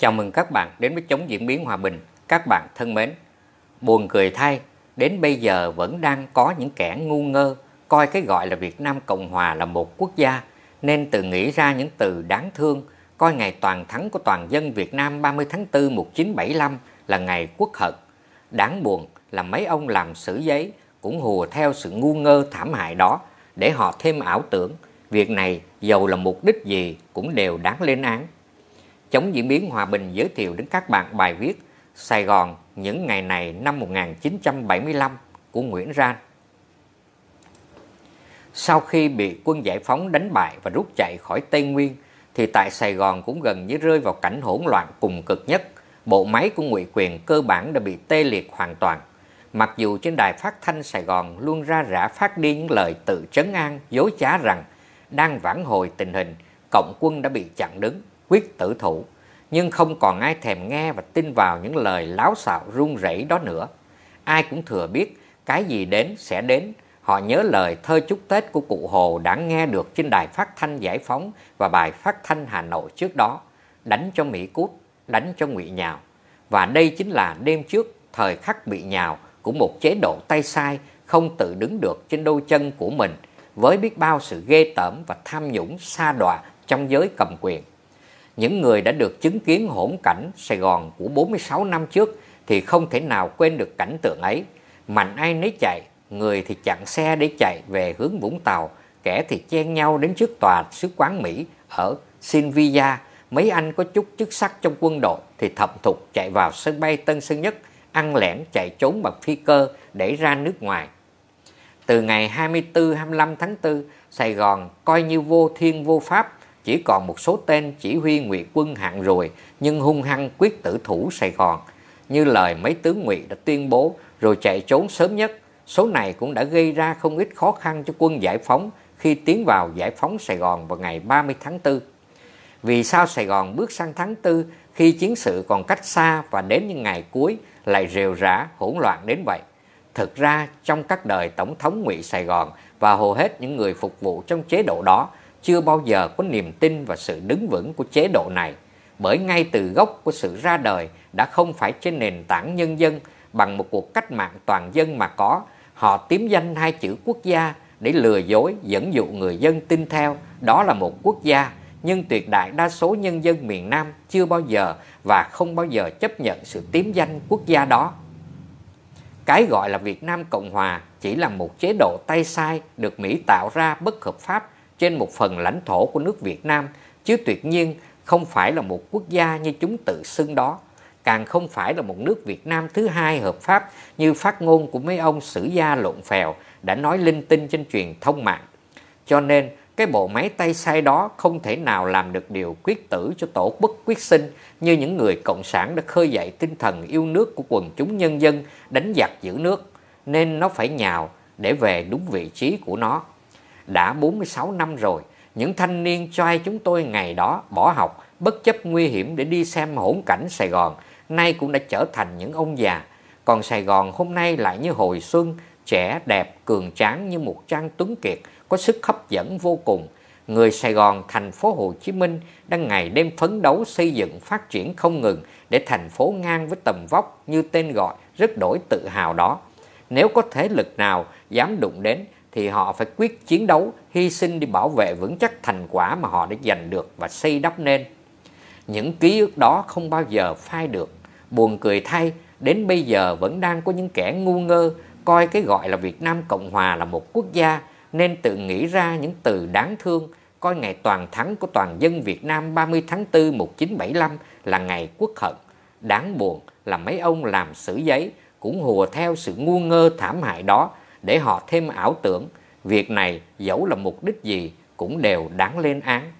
Chào mừng các bạn đến với chống diễn biến hòa bình. Các bạn thân mến, buồn cười thay, đến bây giờ vẫn đang có những kẻ ngu ngơ coi cái gọi là Việt Nam Cộng Hòa là một quốc gia nên tự nghĩ ra những từ đáng thương coi ngày toàn thắng của toàn dân Việt Nam 30 tháng 4 1975 là ngày quốc hận. Đáng buồn là mấy ông làm sử giấy cũng hùa theo sự ngu ngơ thảm hại đó để họ thêm ảo tưởng việc này dầu là mục đích gì cũng đều đáng lên án. Chống diễn biến hòa bình giới thiệu đến các bạn bài viết Sài Gòn những ngày này năm 1975 của Nguyễn Ran. Sau khi bị quân giải phóng đánh bại và rút chạy khỏi Tây Nguyên, thì tại Sài Gòn cũng gần như rơi vào cảnh hỗn loạn cùng cực nhất. Bộ máy của ngụy quyền cơ bản đã bị tê liệt hoàn toàn. Mặc dù trên đài phát thanh Sài Gòn luôn ra rã phát đi những lời tự trấn an, dối trá rằng đang vãn hồi tình hình, cộng quân đã bị chặn đứng, quyết tử thủ, nhưng không còn ai thèm nghe và tin vào những lời láo xạo run rẩy đó nữa. Ai cũng thừa biết cái gì đến sẽ đến, họ nhớ lời thơ chúc Tết của cụ Hồ đã nghe được trên đài phát thanh giải phóng và bài phát thanh Hà Nội trước đó, đánh cho Mỹ cút, đánh cho ngụy nhào. Và đây chính là đêm trước thời khắc bị nhào của một chế độ tay sai không tự đứng được trên đôi chân của mình với biết bao sự ghê tởm và tham nhũng xa đọa trong giới cầm quyền những người đã được chứng kiến hỗn cảnh Sài Gòn của 46 năm trước thì không thể nào quên được cảnh tượng ấy. Mạnh ai nấy chạy, người thì chặn xe để chạy về hướng Vũng Tàu, kẻ thì chen nhau đến trước tòa sứ quán Mỹ ở Sin Sinvia. Mấy anh có chút chức sắc trong quân đội thì thậm thục chạy vào sân bay Tân Sơn Nhất, ăn lẻn chạy trốn bằng phi cơ để ra nước ngoài. Từ ngày 24-25 tháng 4, Sài Gòn coi như vô thiên vô pháp, chỉ còn một số tên chỉ huy ngụy quân hạng rồi nhưng hung hăng quyết tử thủ Sài Gòn. Như lời mấy tướng ngụy đã tuyên bố rồi chạy trốn sớm nhất, số này cũng đã gây ra không ít khó khăn cho quân giải phóng khi tiến vào giải phóng Sài Gòn vào ngày 30 tháng 4. Vì sao Sài Gòn bước sang tháng 4 khi chiến sự còn cách xa và đến những ngày cuối lại rều rã hỗn loạn đến vậy? Thực ra trong các đời Tổng thống Ngụy Sài Gòn và hầu hết những người phục vụ trong chế độ đó chưa bao giờ có niềm tin vào sự đứng vững của chế độ này, bởi ngay từ gốc của sự ra đời đã không phải trên nền tảng nhân dân bằng một cuộc cách mạng toàn dân mà có, họ tiếm danh hai chữ quốc gia để lừa dối, dẫn dụ người dân tin theo đó là một quốc gia, nhưng tuyệt đại đa số nhân dân miền Nam chưa bao giờ và không bao giờ chấp nhận sự tiếm danh quốc gia đó. Cái gọi là Việt Nam Cộng Hòa chỉ là một chế độ tay sai được Mỹ tạo ra bất hợp pháp trên một phần lãnh thổ của nước Việt Nam, chứ tuyệt nhiên không phải là một quốc gia như chúng tự xưng đó, càng không phải là một nước Việt Nam thứ hai hợp pháp như phát ngôn của mấy ông sử gia lộn phèo đã nói linh tinh trên truyền thông mạng. Cho nên, cái bộ máy tay sai đó không thể nào làm được điều quyết tử cho tổ quốc quyết sinh như những người cộng sản đã khơi dậy tinh thần yêu nước của quần chúng nhân dân đánh giặc giữ nước, nên nó phải nhào để về đúng vị trí của nó đã 46 năm rồi, những thanh niên trai chúng tôi ngày đó bỏ học, bất chấp nguy hiểm để đi xem hỗn cảnh Sài Gòn, nay cũng đã trở thành những ông già. Còn Sài Gòn hôm nay lại như hồi xuân, trẻ đẹp, cường tráng như một trang tuấn kiệt, có sức hấp dẫn vô cùng. Người Sài Gòn, thành phố Hồ Chí Minh đang ngày đêm phấn đấu xây dựng phát triển không ngừng để thành phố ngang với tầm vóc như tên gọi rất đổi tự hào đó. Nếu có thế lực nào dám đụng đến thì họ phải quyết chiến đấu, hy sinh để bảo vệ vững chắc thành quả mà họ đã giành được và xây đắp nên. Những ký ức đó không bao giờ phai được. Buồn cười thay, đến bây giờ vẫn đang có những kẻ ngu ngơ coi cái gọi là Việt Nam Cộng Hòa là một quốc gia nên tự nghĩ ra những từ đáng thương coi ngày toàn thắng của toàn dân Việt Nam 30 tháng 4 1975 là ngày quốc hận. Đáng buồn là mấy ông làm sử giấy cũng hùa theo sự ngu ngơ thảm hại đó để họ thêm ảo tưởng việc này dẫu là mục đích gì cũng đều đáng lên án